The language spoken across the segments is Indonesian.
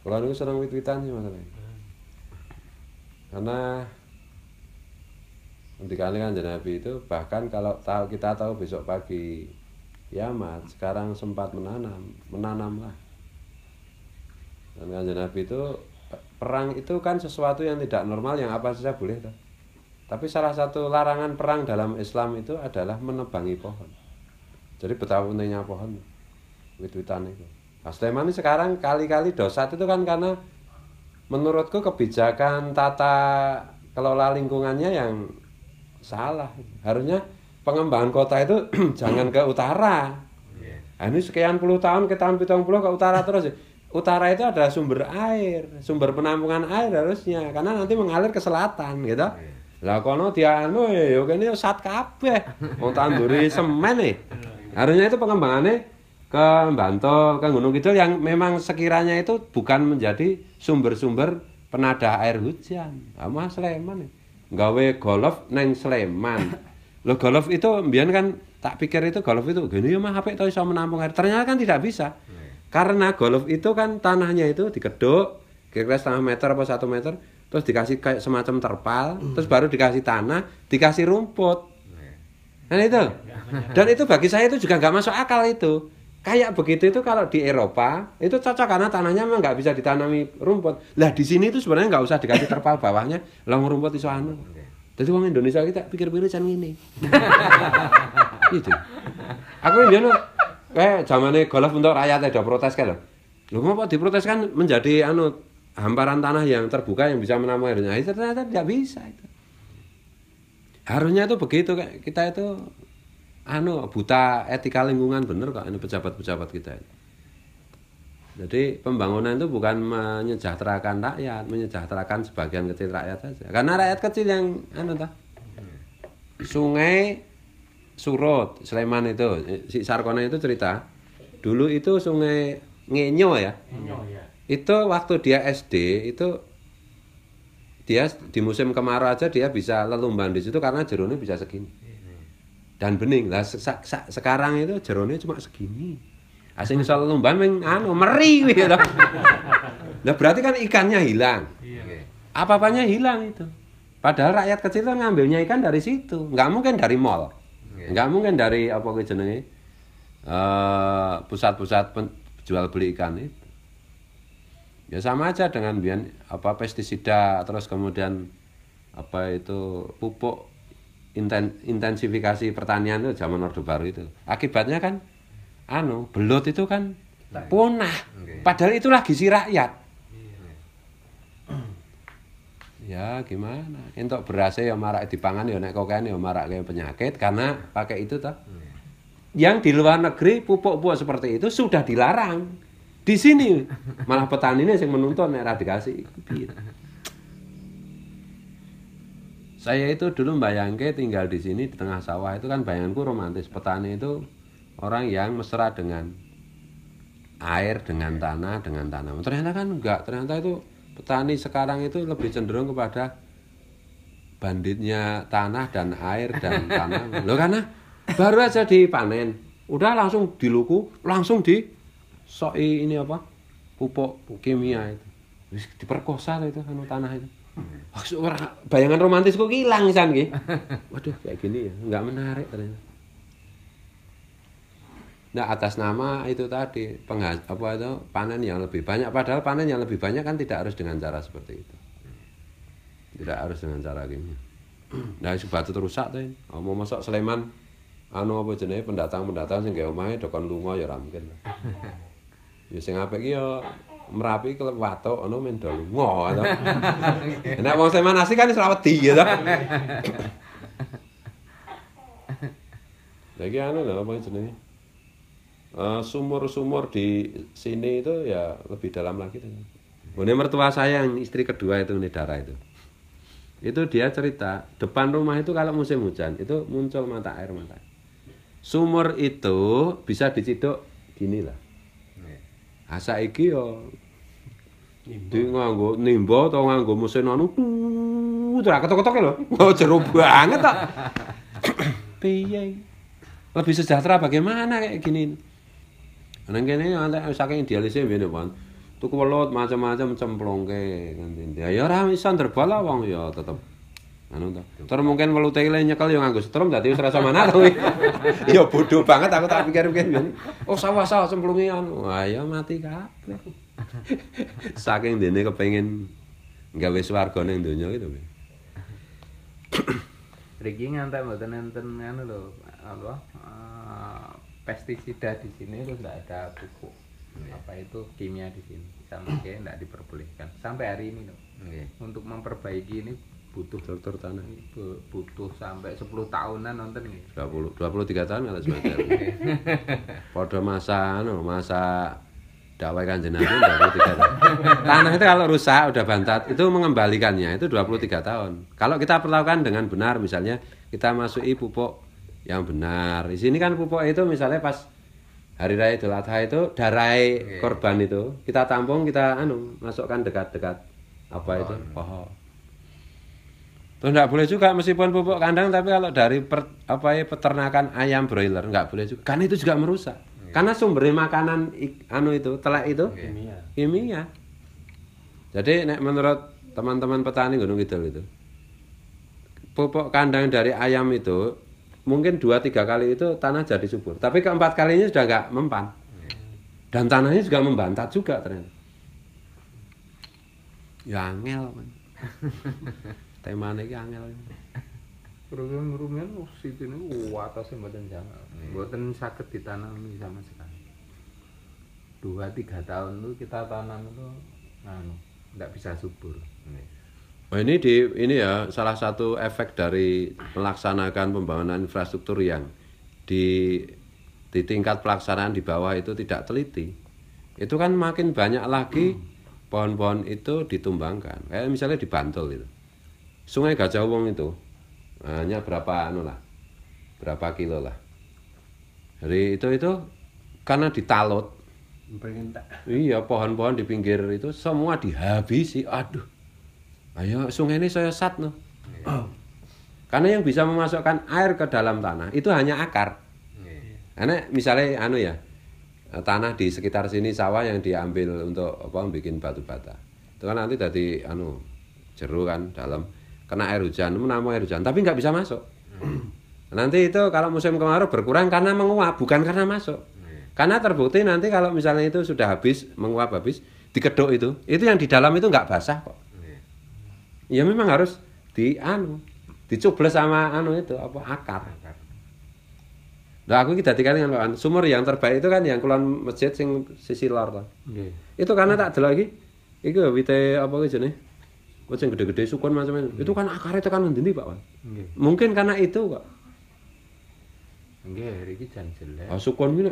Kalau niku seneng wit-witan sih masalahnya. Karena Ketika kan Nabi itu bahkan kalau tahu kita tahu besok pagi kiamat, sekarang sempat menanam, menanamlah. Dan kan Nabi itu perang itu kan sesuatu yang tidak normal yang apa saja boleh tuh. Tapi salah satu larangan perang dalam Islam itu adalah menebangi pohon. Jadi betapa pentingnya pohon, wit-witan itu. Pak Sleman ini sekarang kali-kali dosat itu kan karena menurutku kebijakan tata kelola lingkungannya yang salah. Harusnya pengembangan kota itu jangan ke utara. Iya. Nah, ini sekian puluh tahun ke tahun pitung puluh ke utara terus. Utara itu adalah sumber air, sumber penampungan air harusnya, karena nanti mengalir ke selatan gitu. Iya. Lah kono dianu ya, ya kene sat kabeh. Wong tanduri semen nih. Eh. Harusnya itu pengembangannya ke Bantul, ke Gunung Kidul yang memang sekiranya itu bukan menjadi sumber-sumber penadah air hujan. Sama ah, Sleman. Ya. Gawe golf neng Sleman. lo golf itu biar kan tak pikir itu golf itu gini ya mah apa itu bisa menampung air. Ternyata kan tidak bisa. Iya. Karena golf itu kan tanahnya itu dikeduk kira-kira setengah meter apa satu meter terus dikasih kayak semacam terpal hmm. terus baru dikasih tanah dikasih rumput nah, itu iya, dan itu bagi saya itu juga nggak masuk akal itu kayak begitu itu kalau di Eropa itu cocok karena tanahnya memang nggak bisa ditanami rumput. Lah di sini itu sebenarnya nggak usah dikasih terpal bawahnya, long rumput iso anu. Jadi orang Indonesia kita pikir-pikir can ngene. gitu. Aku mbiyen kayak zaman ini eh, golf untuk rakyat ada protes kan. Lho kenapa diprotes kan menjadi anu hamparan tanah yang terbuka yang bisa menanam airnya. Nah, ternyata tidak bisa itu. Harusnya itu begitu kita itu anu buta etika lingkungan bener kok ini pejabat-pejabat kita ini. Jadi pembangunan itu bukan menyejahterakan rakyat, menyejahterakan sebagian kecil rakyat saja. Karena rakyat kecil yang anu tah. Sungai Surut, Sleman itu, si Sarkona itu cerita, dulu itu sungai Ngenyo ya. Ngenyo ya. Itu waktu dia SD itu dia di musim kemarau aja dia bisa lelumban di situ karena jeruknya bisa segini dan bening lah se -se -se sekarang itu jerone cuma segini asing ah, soal lumban meng anu meri gitu nah berarti kan ikannya hilang iya. apa apanya hilang itu padahal rakyat kecil kan ngambilnya ikan dari situ nggak mungkin dari mall iya. nggak mungkin dari apa ke jenenge uh, pusat-pusat jual beli ikan itu ya sama aja dengan bian apa pestisida terus kemudian apa itu pupuk inten, intensifikasi pertanian itu zaman Orde Baru itu. Akibatnya kan anu, belut itu kan punah. Padahal itu lagi si rakyat. Iya. ya gimana? Entok berasa ya marak dipangan ya nek kokain ya marak kayak penyakit karena pakai itu toh. Iya. Yang di luar negeri pupuk buah seperti itu sudah dilarang. Di sini malah petani ini yang menuntun nek radikasi. Gitu saya itu dulu bayangke tinggal di sini di tengah sawah itu kan bayanganku romantis petani itu orang yang mesra dengan air dengan tanah dengan tanaman ternyata kan enggak ternyata itu petani sekarang itu lebih cenderung kepada banditnya tanah dan air dan tanah lo karena baru aja dipanen udah langsung diluku langsung di soi ini apa pupuk kimia itu diperkosa itu kan tanah itu Maksud bayangan romantis kok hilang san ki. Waduh kayak gini ya, nggak menarik ternyata. Nah atas nama itu tadi penghas apa itu panen yang lebih banyak. Padahal panen yang lebih banyak kan tidak harus dengan cara seperti itu. Tidak harus dengan cara gini. Nah itu batu terusak tuh. Oh, mau masuk Sleman, anu apa jenis pendatang-pendatang sih kayak omai, dokon lunga ya ramkin. mungkin. Ya sing apa Merapi kelep watuk ono men dolungo to. Nek wong mana sih kan wis wedi ya to. Lagi anu lho apa jenenge? Eh, sumur-sumur di sini itu ya lebih dalam lagi. Ini mertua saya yang istri kedua itu ini darah itu. Itu dia cerita, depan rumah itu kalau musim hujan itu muncul mata air mata. Sumur itu bisa diciduk gini lah. Asa iya. ah, iki yo Nimbot. Dhe nganggo nimbot utawa nganggo mesin anu. Ora ketok-ketok lho. Oh, jero banget tok. Piye? Lebih sejahtera bagaimana kayak gini? Nang kene ana saking dialise mbene, Pak. Tuku welut macam-macam cemplongke nanti. Ya ora iso terbala wong ya tetep. Anu ta. ter mungkin welute ile nyekel ya nganggo setrum dadi wis rasa mana to. ya bodoh banget aku tak pikir mungkin. Oh sawah-sawah cemplungian. Wah ya mati kabeh. Saking dene kepengin gawe swarga ning donya ki gitu Riki ngantek mboten enten anu lho, apa? Uh, pestisida di sini itu enggak ada pupuk. Yeah. Apa itu kimia di sini. Sama kayak enggak diperbolehkan sampai hari ini loh, Yeah. Untuk memperbaiki ini butuh dokter tanah butuh sampai 10 tahunan nonton nggih 20 23 tahun kalau sebenarnya padha masa anu masa dakwah kanjeng itu 23 tahun. Tanah itu kalau rusak udah bantat itu mengembalikannya itu 23 tahun. Kalau kita perlakukan dengan benar misalnya kita masuki pupuk yang benar. Di sini kan pupuk itu misalnya pas hari raya Idul Adha itu darai korban itu kita tampung kita anu masukkan dekat-dekat apa itu pohon. Terus nggak boleh juga meskipun pupuk kandang tapi kalau dari per, apa ya peternakan ayam broiler nggak boleh juga. Karena itu juga merusak karena sumber makanan anu itu telak itu iya. kimia kimia jadi nek menurut teman-teman petani gunung kidul itu pupuk kandang dari ayam itu mungkin dua tiga kali itu tanah jadi subur tapi keempat kalinya sudah nggak mempan iya. dan tanahnya juga membantat juga ternyata ya angel temane angel program rumen situ ini wah atasnya buatan jangan hmm. Iya. buatan sakit ditanami sama sekali dua tiga tahun tuh kita tanam itu anu tidak bisa subur hmm. Oh, ini di ini ya salah satu efek dari melaksanakan pembangunan infrastruktur yang di di tingkat pelaksanaan di bawah itu tidak teliti. Itu kan makin banyak lagi pohon-pohon itu ditumbangkan. Kayak misalnya di Bantul itu. Sungai Gajah Wong itu hanya berapa anu lah berapa kilo lah jadi itu itu karena ditalut iya pohon-pohon di pinggir itu semua dihabisi aduh ayo sungai ini saya sat no. Yeah. Iya. karena yang bisa memasukkan air ke dalam tanah itu hanya akar yeah. karena misalnya anu ya tanah di sekitar sini sawah yang diambil untuk apa bikin batu bata itu kan nanti dari anu jeruk kan dalam kena air hujan, namun air hujan, tapi nggak bisa masuk. Nanti itu kalau musim kemarau berkurang karena menguap, bukan karena masuk. Karena terbukti nanti kalau misalnya itu sudah habis, menguap habis, dikedok itu, itu yang di dalam itu nggak basah kok. Ya memang harus anu, dicubles sama anu itu apa akar. Nah, aku kita tiga dengan kawan. Sumur yang terbaik itu kan yang kulon masjid sing sisi lor Itu karena tak ada lagi. itu wite apa gitu Wes yang gede-gede sukun macam itu hmm. Itu kan akar itu kan ngendi, Pak Wan? Mungkin karena itu kok. Nggih, ini jan jelek. Ah sukun kuwi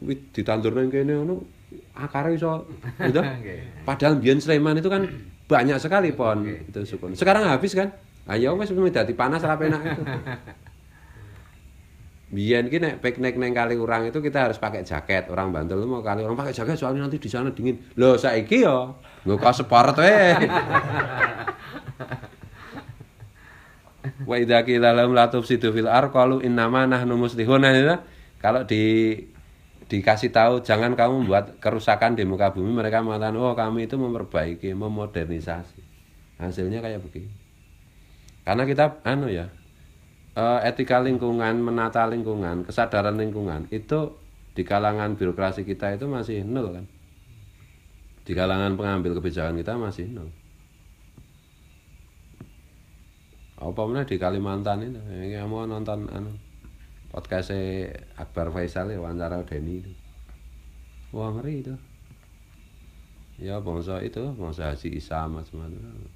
wit ditandurne kene ngono akare iso gitu. Padahal biyen Sleman itu kan hmm. banyak sekali pon okay. itu sukun. Sekarang habis kan? Ayo ah, ya wis medati panas ra enak itu. biar gini nek piknik neng kali orang itu kita harus pakai jaket. Orang Bantul mau kali orang pakai jaket soalnya nanti di sana dingin. Loh saiki yo nggak kau sport wae. Wa dalam latuf situ filar kalau fil ar nah numus nahnu muslihun. Nah, kalau di dikasih tahu jangan kamu membuat kerusakan di muka bumi mereka mengatakan oh kami itu memperbaiki memodernisasi hasilnya kayak begini karena kita anu ya uh, etika lingkungan, menata lingkungan, kesadaran lingkungan itu di kalangan birokrasi kita itu masih nol kan. Di kalangan pengambil kebijakan kita masih nol. Apa mana di Kalimantan itu, yang mau nonton anu podcast Akbar Faisal ya wawancara Denny itu. Wah ngeri itu. Ya bangsa itu, bangsa Haji Isa macam-macam.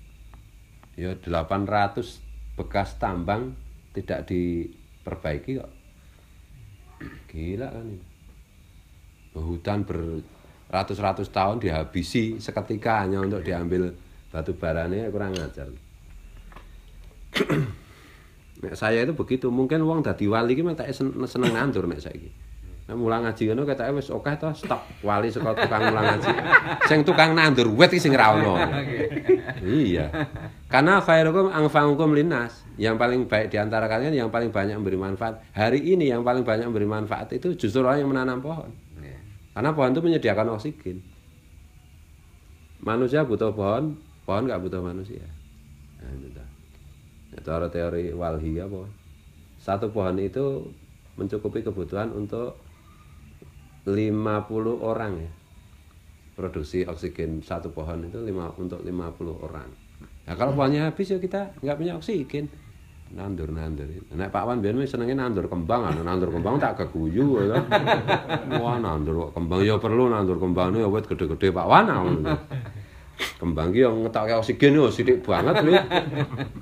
Ya 800 bekas tambang tidak diperbaiki kok gila kan ini hutan beratus-ratus tahun dihabisi seketika hanya untuk diambil batu baranya kurang ajar nek saya itu begitu mungkin uang dadi wali ki tak seneng ngantur nek saiki Nek mulang ngaji ngono kata wis oke to stop wali saka tukang mulang ngaji. Sing tukang nandur wit iki sing ra ono. Iya. Karena khairukum anfa'ukum linnas. Yang paling baik di antara kalian yang paling banyak memberi manfaat. Hari ini yang paling banyak memberi manfaat itu justru orang yang menanam pohon. Iya. Karena pohon itu menyediakan oksigen. Manusia butuh pohon, pohon nggak butuh manusia. Nah, itu ada teori walhi apa? Satu pohon itu mencukupi kebutuhan untuk 50 orang ya produksi oksigen satu pohon itu lima, untuk 50 orang nah kalau pohonnya habis ya kita nggak punya oksigen nandur nandur nah Pak Wan biar senengin nandur kembang anu nandur kembang tak keguyu ya. wah nandur kembang ya perlu nandur kembang ya wet gede-gede Pak Wan nah, kembang ki yang kayak oksigen yo oh, sidik banget kuwi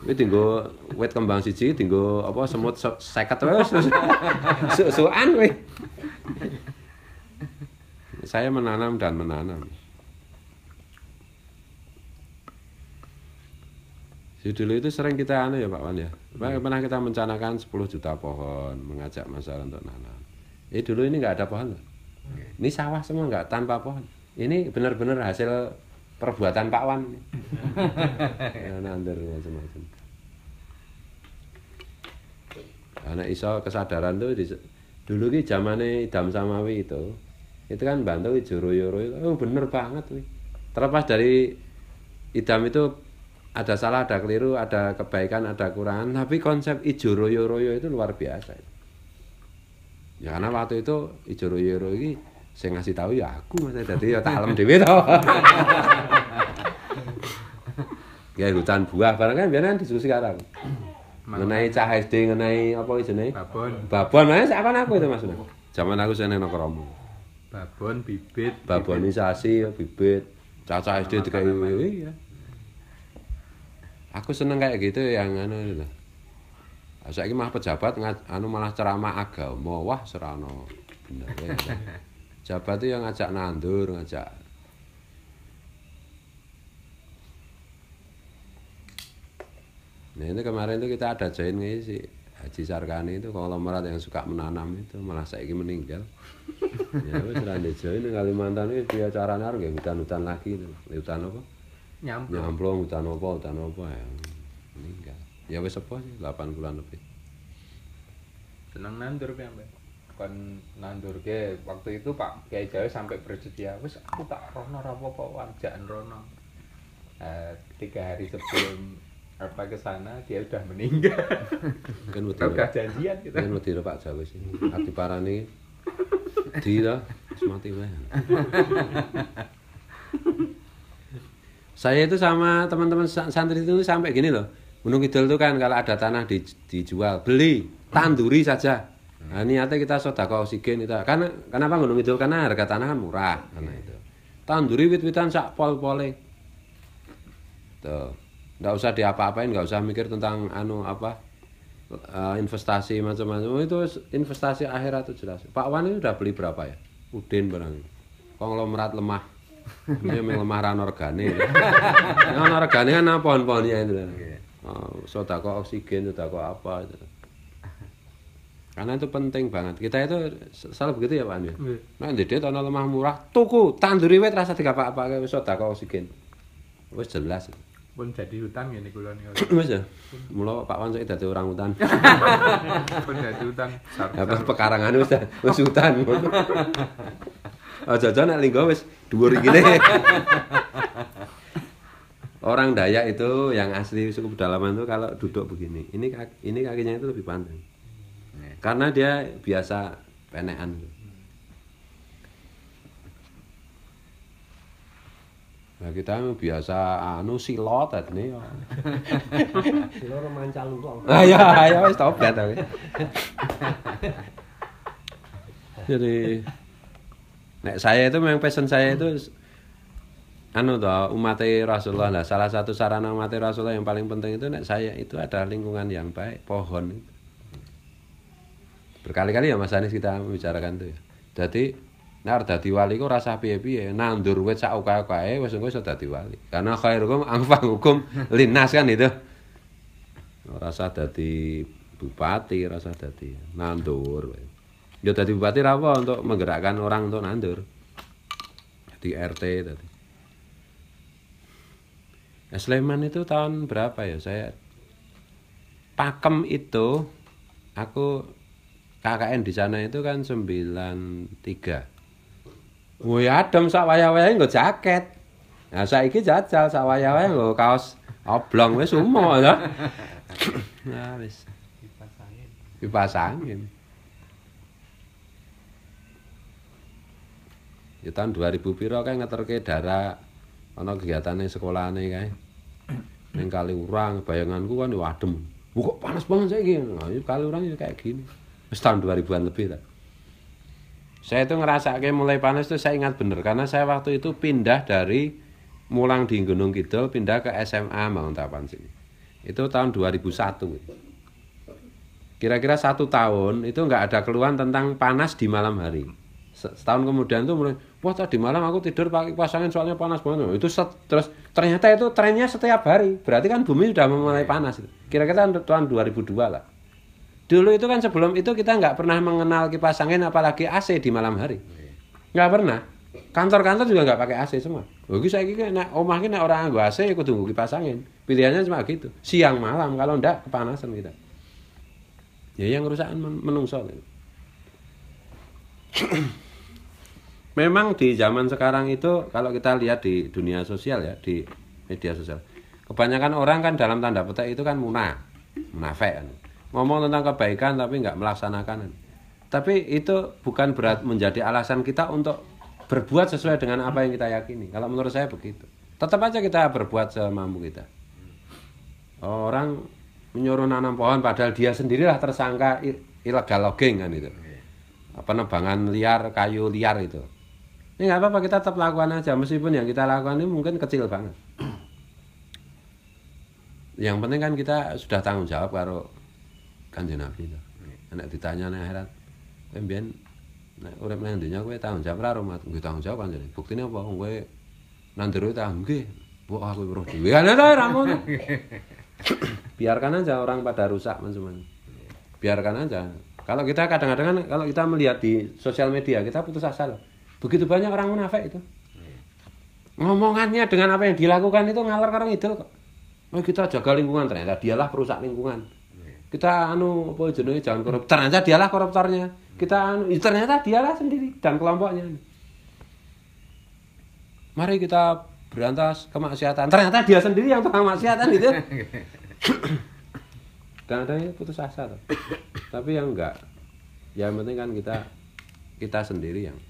kuwi tinggo wet kembang siji tinggo apa semut 50 wis Suan kuwi saya menanam dan menanam. Si dulu itu sering kita anu ya Pak Wan ya. Hmm. Pernah kita mencanakan 10 juta pohon, mengajak masyarakat untuk nanam. Eh dulu ini nggak ada pohon. Hmm. Ini sawah semua nggak tanpa pohon. Ini benar-benar hasil perbuatan Pak Wan. Iya, nander macam-macam. Karena iso kesadaran tuh di, dulu ki zamane Idam Samawi itu itu kan bantu joroyoro itu oh, bener banget wih. terlepas dari idam itu ada salah ada keliru ada kebaikan ada kurangan tapi konsep ijoroyoroyo itu luar biasa ya karena waktu itu ijoroyoro ini saya ngasih tahu ya aku masih jadi ya alam dewi tau ya hutan buah barang kan biasanya kan diskusi sekarang mengenai cah SD mengenai apa itu nih babon babon mana siapa aku itu maksudnya zaman aku saya nengok romo babon bibit babonisasi bibit. bibit cacah SD dikai iya aku seneng kayak gitu yang anu itu nah, ini mah pejabat anu malah ceramah agama wah serano bener ya pejabat itu yang ngajak nandur ngajak Nah itu kemarin itu kita ada join sih Haji Sarkani itu konglomerat yang suka menanam itu malah saya ini meninggal. ya wis ra Jawa ning Kalimantan ini dia cara arep nggih hutan-hutan lagi itu. Hutan apa? Nyamplong. Nyamplong hutan apa hutan apa ya. Meninggal. Ya wis apa sih delapan bulan lebih. Senang nandur ya Mbak? nandur ke waktu itu Pak Kiai Jawa sampai bersedia, wis aku tak rono ra apa-apa rono. Eh, tiga hari sebelum apa ke sana dia udah meninggal kan udah janjian kita kan udah pak jawa sih hati parani di lah semati lah saya itu sama teman-teman santri itu sampai gini loh Gunung Kidul itu kan kalau ada tanah di, dijual beli tanduri saja nah, niatnya kita sodako oksigen itu karena kenapa Gunung Kidul karena harga tanah kan murah karena itu tanduri wit-witan sak pol-pole tuh nggak usah diapa-apain nggak usah mikir tentang anu apa eh, investasi macam-macam oh, itu investasi akhirat itu jelas Pak Wan ini udah beli berapa ya Udin barang konglomerat lemah ini memang lemah ran organik Ran organik kan apa pohon-pohonnya itu oh, kok oksigen kok apa itu karena itu penting banget kita itu selalu begitu ya Pak Andi yeah. nah di dia lemah murah tuku tanduri wet rasa tiga apa apa kayak kok oksigen wes jelas itu pun jadi hutan ya kula niku. Wis ya. Mula Pak Wan saiki dadi orang hutan. Pun jadi hutan. Apa ya, pekarangan wis ya. wis hutan. Jajan aja nek linggo wis dhuwur iki Orang Dayak itu yang asli suku pedalaman itu kalau duduk begini, ini kaki ini kakinya itu lebih panjang. Iya. Karena dia biasa Gitu. Nah kita biasa anu silot nih, ya. Silot mancal kok. ayo, nah, ya ya wis tobat Jadi nek saya itu memang passion saya itu anu toh umat Rasulullah lah salah satu sarana umat Rasulullah yang paling penting itu nek saya itu ada lingkungan yang baik, pohon. Berkali-kali ya Mas Anies kita membicarakan tuh ya. Jadi Nar, dadi wali kok rasa piye-piye, nandur wit sak okae-okae wis engko iso dadi wali. Karena khairukum hukum linas kan itu. Rasa dadi bupati, rasa dadi nandur. Ya dadi bupati apa untuk menggerakkan orang untuk nandur. Di RT tadi. Nah, Sleman itu tahun berapa ya? Saya pakem itu aku KKN di sana itu kan sembilan tiga. Woi adem sak wayah wayah nggo jaket. Nah saiki jajal sak wayah wayah nggo kaos oblong wis umo ya. nah wis dipasangin. Dipasangin. Ya tahun 2000 piro kae ngeterke darah ana kegiatan sekolahane kae. Ning kali urang bayanganku kan adem. Kok panas banget saiki. Nah, kali urang kayak gini. Wis tahun 2000-an lebih ta saya itu ngerasa kayak mulai panas itu saya ingat bener karena saya waktu itu pindah dari Mulang di Gunung Kidul pindah ke SMA Mauntapan sini itu tahun 2001 kira-kira satu tahun itu nggak ada keluhan tentang panas di malam hari setahun kemudian tuh mulai wah tadi malam aku tidur pakai pasangin soalnya panas banget itu set, terus ternyata itu trennya setiap hari berarti kan bumi sudah mulai panas kira-kira tahun 2002 lah Dulu itu kan sebelum itu kita nggak pernah mengenal kipas angin apalagi AC di malam hari. Nggak pernah. Kantor-kantor juga nggak pakai AC semua. Bagi saya kira nak omah nek orang nggak AC ikut tunggu ya kipas angin. Pilihannya cuma gitu. Siang malam kalau ndak kepanasan kita. Ya yang kerusakan menungso Memang di zaman sekarang itu kalau kita lihat di dunia sosial ya, di media sosial. Kebanyakan orang kan dalam tanda petik itu kan munafik. Munafik kan ngomong tentang kebaikan tapi nggak melaksanakan. Tapi itu bukan berat menjadi alasan kita untuk berbuat sesuai dengan apa yang kita yakini. Kalau menurut saya begitu. Tetap aja kita berbuat semampu kita. Orang menyuruh nanam pohon padahal dia sendirilah tersangka ilegal logging kan itu. Penebangan liar, kayu liar itu. Ini nggak apa-apa kita tetap lakukan aja meskipun yang kita lakukan ini mungkin kecil banget. Yang penting kan kita sudah tanggung jawab kalau kanjeng Nabi to. Hmm. Nek ditanya nang akhirat, kowe eh, mbiyen nek urip nang tahun kowe tanggung jawab tahun umat, nggih tanggung jawab kanjeng. Buktine apa kowe nang ndero tahu nggih. Mbok aku weruh dhewe. Ya ora Biarkan aja orang pada rusak teman-teman. Iya. Biarkan aja. Kalau kita kadang-kadang kan, kalau kita melihat di sosial media, kita putus asa loh. Begitu banyak orang munafik itu. Iya. Ngomongannya dengan apa yang dilakukan itu ngalir karena itu kok. Oh, kita jaga lingkungan ternyata dialah perusak lingkungan kita anu apa jenenge jangan korup ternyata dialah koruptornya kita anu ya ternyata dialah sendiri dan kelompoknya mari kita berantas kemaksiatan ternyata dia sendiri yang tukang maksiatan itu dan ada yang putus asa tapi yang enggak yang penting kan kita kita sendiri yang